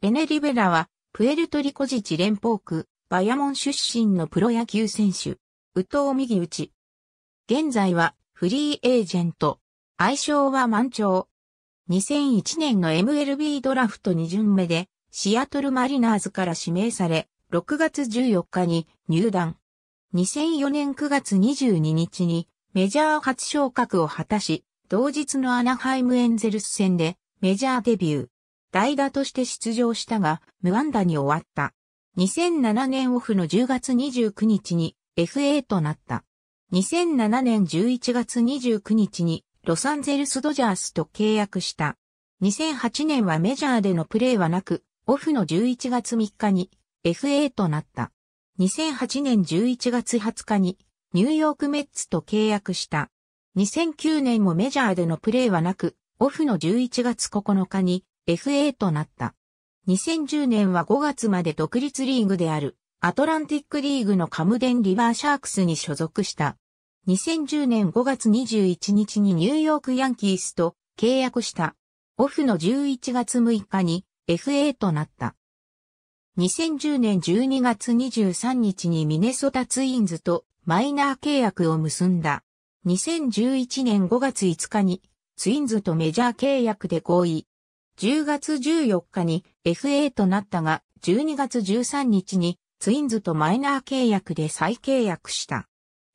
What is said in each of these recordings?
ベネリベラは、プエルトリコ自治連邦区、バヤモン出身のプロ野球選手、宇藤右内。現在は、フリーエージェント。愛称は満潮。2001年の MLB ドラフト2巡目で、シアトルマリナーズから指名され、6月14日に入団。2004年9月22日にメジャー初昇格を果たし、同日のアナハイムエンゼルス戦でメジャーデビュー。代打として出場したが、無安打に終わった。2007年オフの10月29日に FA となった。2007年11月29日にロサンゼルスドジャースと契約した。2008年はメジャーでのプレーはなく、オフの11月3日に FA となった。2008年11月20日にニューヨークメッツと契約した。2009年もメジャーでのプレーはなく、オフの11月9日に FA となった。2010年は5月まで独立リーグであるアトランティックリーグのカムデン・リバーシャークスに所属した。2010年5月21日にニューヨークヤンキースと契約した。オフの11月6日に FA となった。2010年12月23日にミネソタツインズとマイナー契約を結んだ。2011年5月5日にツインズとメジャー契約で合意。10月14日に FA となったが、12月13日にツインズとマイナー契約で再契約した。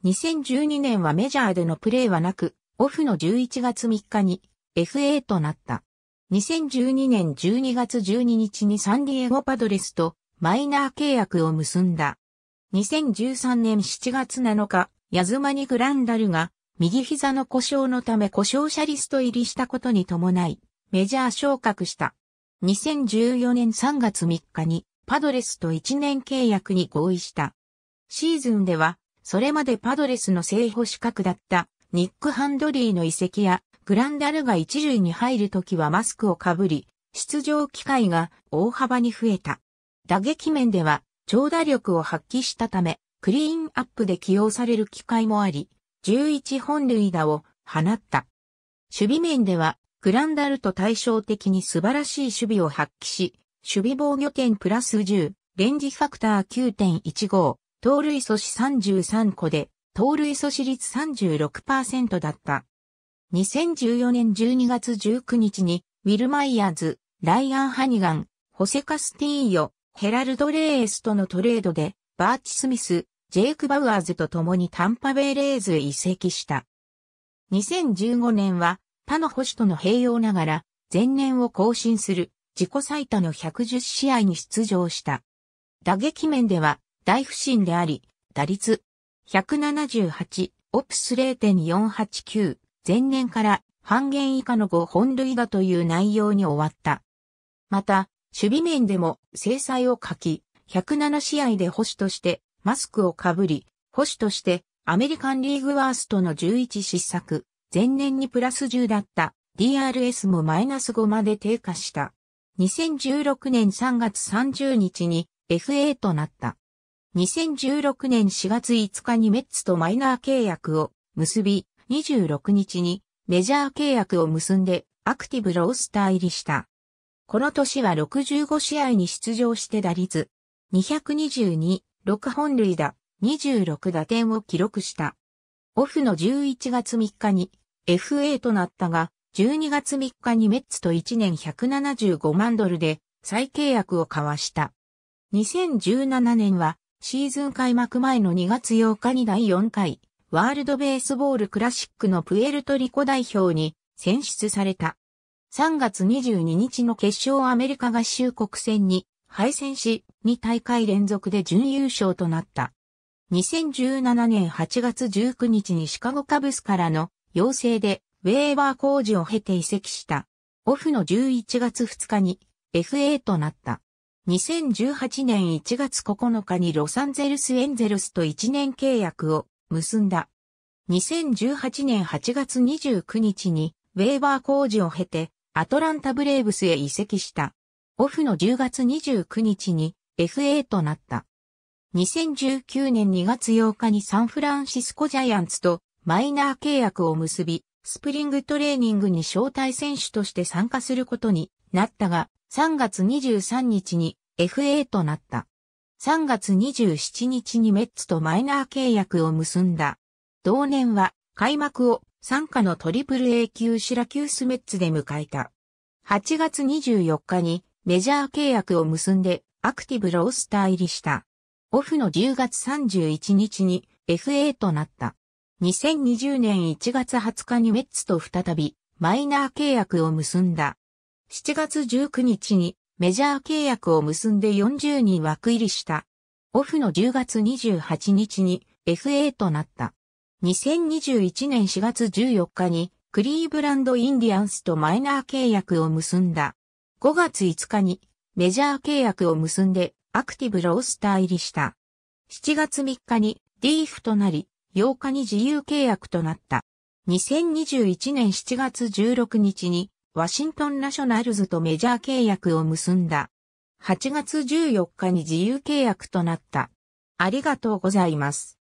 2012年はメジャーでのプレーはなく、オフの11月3日に FA となった。2012年12月12日にサンディエゴパドレスとマイナー契約を結んだ。2013年7月7日、ヤズマニ・グランダルが右膝の故障のため故障者リスト入りしたことに伴い、メジャー昇格した。2014年3月3日にパドレスと1年契約に合意した。シーズンでは、それまでパドレスの正捕資格だったニック・ハンドリーの遺跡やグランダルが一塁に入るときはマスクをかぶり、出場機会が大幅に増えた。打撃面では長打力を発揮したため、クリーンアップで起用される機会もあり、11本塁打を放った。守備面ではグランダルと対照的に素晴らしい守備を発揮し、守備防御点プラス10、レンジファクター9.15、盗塁阻止33個で、盗塁阻止率36%だった。2014年12月19日に、ウィル・マイヤーズ、ライアン・ハニガン、ホセ・カスティーヨ、ヘラルド・レースとのトレードで、バーチ・スミス、ジェイク・バウアーズと共にタンパベイ・レーズへ移籍した。2015年は、他の保守との併用ながら、前年を更新する自己最多の110試合に出場した。打撃面では大不振であり、打率178、オプス0.489、前年から半減以下の5本塁打という内容に終わった。また、守備面でも制裁を書き、107試合で保守としてマスクをかぶり、保守としてアメリカンリーグワーストの11失策、前年にプラス10だった DRS もマイナス5まで低下した。2016年3月30日に FA となった。2016年4月5日にメッツとマイナー契約を結び、26日にメジャー契約を結んでアクティブロースター入りした。この年は65試合に出場して打率222、6本塁打、26打点を記録した。オフの11月3日に FA となったが、12月3日にメッツと1年175万ドルで再契約を交わした。2017年はシーズン開幕前の2月8日に第4回ワールドベースボールクラシックのプエルトリコ代表に選出された。3月22日の決勝アメリカ合衆国戦に敗戦し、2大会連続で準優勝となった。2017年8月19日にシカゴカブスからの要請でウェーバー工事を経て移籍した。オフの11月2日に FA となった。2018年1月9日にロサンゼルスエンゼルスと1年契約を結んだ。2018年8月29日にウェーバー工事を経てアトランタブレーブスへ移籍した。オフの10月29日に FA となった。2019年2月8日にサンフランシスコジャイアンツとマイナー契約を結び、スプリングトレーニングに招待選手として参加することになったが、3月23日に FA となった。3月27日にメッツとマイナー契約を結んだ。同年は開幕を参加のトリプル A 級シラキュースメッツで迎えた。8月24日にメジャー契約を結んでアクティブロースター入りした。オフの10月31日に FA となった。2020年1月20日にメッツと再びマイナー契約を結んだ。7月19日にメジャー契約を結んで40人枠入りした。オフの10月28日に FA となった。2021年4月14日にクリーブランドインディアンスとマイナー契約を結んだ。5月5日にメジャー契約を結んでアクティブロースター入りした。7月3日に DF となり、8日に自由契約となった。2021年7月16日にワシントンナショナルズとメジャー契約を結んだ。8月14日に自由契約となった。ありがとうございます。